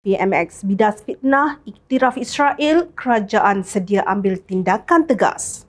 PMX bidas fitnah iktiraf Israel kerajaan sedia ambil tindakan tegas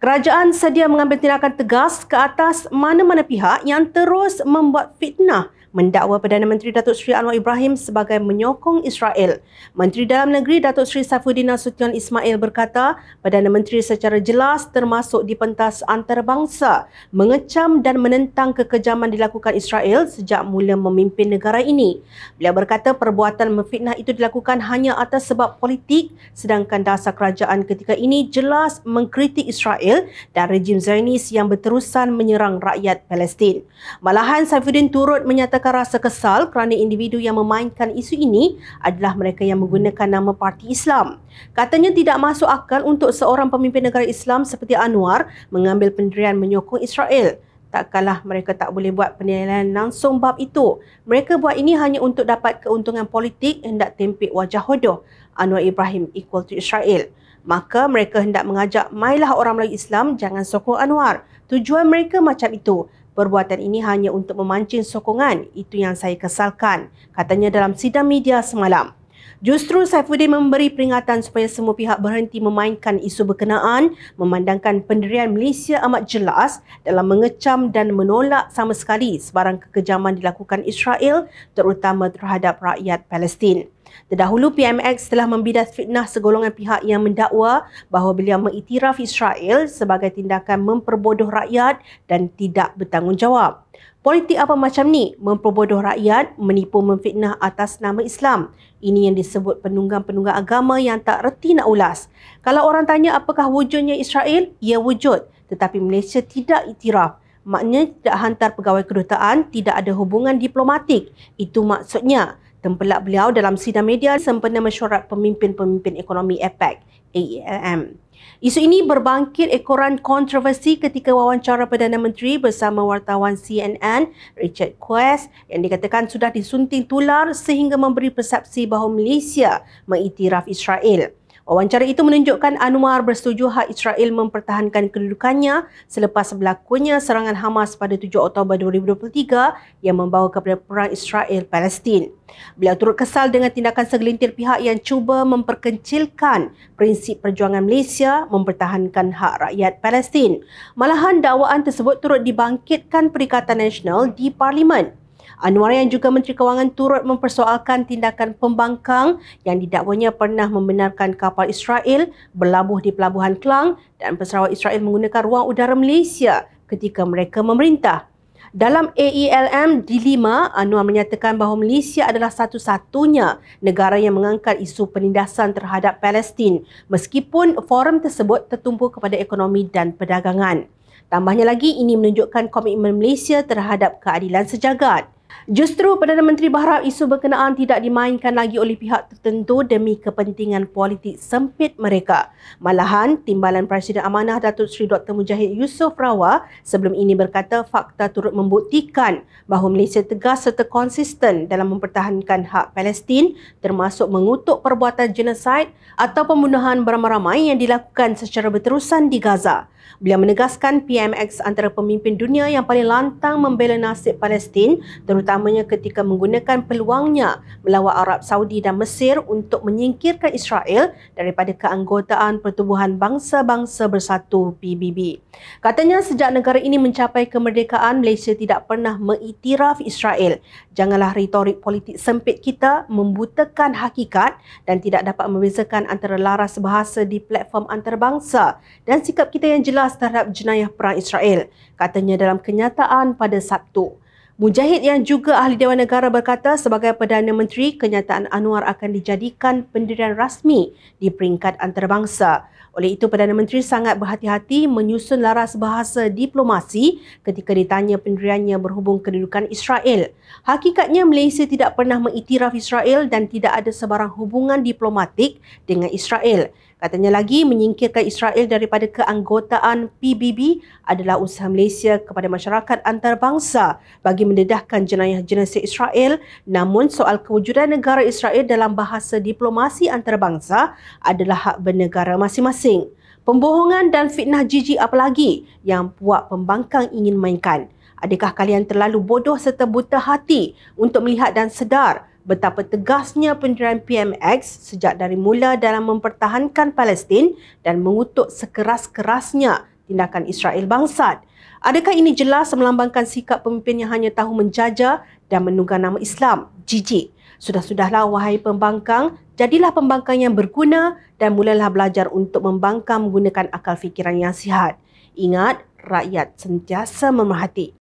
Kerajaan sedia mengambil tindakan tegas ke atas mana-mana pihak yang terus membuat fitnah mendakwa Perdana Menteri Datuk Seri Anwar Ibrahim sebagai menyokong Israel. Menteri Dalam Negeri Datuk Seri Safuddin Nasution Ismail berkata, Perdana Menteri secara jelas termasuk di pentas antarabangsa mengecam dan menentang kekejaman dilakukan Israel sejak mula memimpin negara ini. Beliau berkata perbuatan memfitnah itu dilakukan hanya atas sebab politik sedangkan dasar kerajaan ketika ini jelas mengkritik Israel Israel dan rejim Zionis yang berterusan menyerang rakyat Palestin. Malahan Saifuddin turut menyatakan rasa kesal kerana individu yang memainkan isu ini adalah mereka yang menggunakan nama Parti Islam. Katanya tidak masuk akal untuk seorang pemimpin negara Islam seperti Anwar mengambil pendirian menyokong Israel. Tak kalah mereka tak boleh buat penilaian langsung bab itu. Mereka buat ini hanya untuk dapat keuntungan politik hendak tempik wajah hodoh. Anwar Ibrahim equal to Israel. Maka mereka hendak mengajak mailah orang Melayu Islam jangan sokong Anwar. Tujuan mereka macam itu. Perbuatan ini hanya untuk memancing sokongan. Itu yang saya kesalkan. Katanya dalam sidang media semalam. Justru Saifuddin memberi peringatan supaya semua pihak berhenti memainkan isu berkenaan memandangkan pendirian Malaysia amat jelas dalam mengecam dan menolak sama sekali sebarang kekejaman dilakukan Israel terutama terhadap rakyat Palestin. Terdahulu PMX telah membidas fitnah segolongan pihak yang mendakwa bahawa beliau mengiktiraf Israel sebagai tindakan memperbodoh rakyat dan tidak bertanggungjawab. Politik apa macam ni? Memperbodoh rakyat, menipu memfitnah atas nama Islam. Ini yang disebut penunggang-penunggang agama yang tak reti nak ulas. Kalau orang tanya apakah wujudnya Israel, ia wujud. Tetapi Malaysia tidak itiraf. Maknanya tidak hantar pegawai kedutaan, tidak ada hubungan diplomatik. Itu maksudnya. Tempelak beliau dalam sidang media sempena mesyuarat pemimpin-pemimpin ekonomi APEC, AEM. Isu ini berbangkit ekoran kontroversi ketika wawancara Perdana Menteri bersama wartawan CNN Richard Quest yang dikatakan sudah disunting tular sehingga memberi persepsi bahawa Malaysia mengiktiraf Israel. Wawancara itu menunjukkan Anwar bersetuju hak Israel mempertahankan kedudukannya selepas berlakunya serangan Hamas pada 7 Oktober 2023 yang membawa kepada perang israel palestin Beliau turut kesal dengan tindakan segelintir pihak yang cuba memperkencilkan prinsip perjuangan Malaysia mempertahankan hak rakyat Palestin. Malahan dakwaan tersebut turut dibangkitkan Perikatan Nasional di Parlimen. Anwar yang juga Menteri Kewangan turut mempersoalkan tindakan pembangkang yang didakwanya pernah membenarkan kapal Israel berlabuh di Pelabuhan Kelang dan pesawat Israel menggunakan ruang udara Malaysia ketika mereka memerintah. Dalam AELM D5, Anwar menyatakan bahawa Malaysia adalah satu-satunya negara yang mengangkat isu penindasan terhadap Palestin meskipun forum tersebut tertumpu kepada ekonomi dan perdagangan. Tambahnya lagi, ini menunjukkan komitmen Malaysia terhadap keadilan sejagat. Justru Perdana Menteri berharap isu berkenaan tidak dimainkan lagi oleh pihak tertentu demi kepentingan politik sempit mereka. Malahan, Timbalan Presiden Amanah Datuk Seri Dr. Mujahid Yusof Rawa sebelum ini berkata fakta turut membuktikan bahawa Malaysia tegas serta konsisten dalam mempertahankan hak Palestin termasuk mengutuk perbuatan genosid atau pembunuhan beramai-ramai yang dilakukan secara berterusan di Gaza. Beliau menegaskan PMX antara pemimpin dunia yang paling lantang membela nasib Palestin terutamanya ketika menggunakan peluangnya melawat Arab Saudi dan Mesir untuk menyingkirkan Israel daripada keanggotaan Pertubuhan Bangsa-Bangsa Bersatu PBB. Katanya sejak negara ini mencapai kemerdekaan Malaysia tidak pernah mengiktiraf Israel. Janganlah retorik politik sempit kita membutakan hakikat dan tidak dapat membezakan antara laras bahasa di platform antarabangsa dan sikap kita yang jelas terhadap jenayah perang Israel, katanya dalam kenyataan pada Sabtu. Mujahid yang juga ahli Dewan Negara berkata sebagai Perdana Menteri, kenyataan Anwar akan dijadikan pendirian rasmi di peringkat antarabangsa. Oleh itu, Perdana Menteri sangat berhati-hati menyusun laras bahasa diplomasi ketika ditanya pendiriannya berhubung kedudukan Israel. Hakikatnya, Malaysia tidak pernah mengiktiraf Israel dan tidak ada sebarang hubungan diplomatik dengan Israel. Katanya lagi menyingkirkan Israel daripada keanggotaan PBB adalah usaha Malaysia kepada masyarakat antarabangsa bagi mendedahkan jenayah jenayah Israel. Namun soal kewujudan negara Israel dalam bahasa diplomasi antarabangsa adalah hak bernegara masing-masing. Pembohongan dan fitnah jijik apalagi yang buat pembangkang ingin mainkan. Adakah kalian terlalu bodoh serta buta hati untuk melihat dan sedar betapa tegasnya pendirian PMX sejak dari mula dalam mempertahankan Palestin dan mengutuk sekeras-kerasnya tindakan Israel bangsat. Adakah ini jelas melambangkan sikap pemimpin yang hanya tahu menjajah dan menunggang nama Islam? Jiji, Sudah-sudahlah wahai pembangkang, jadilah pembangkang yang berguna dan mulailah belajar untuk membangkang menggunakan akal fikiran yang sihat. Ingat, rakyat sentiasa memerhati.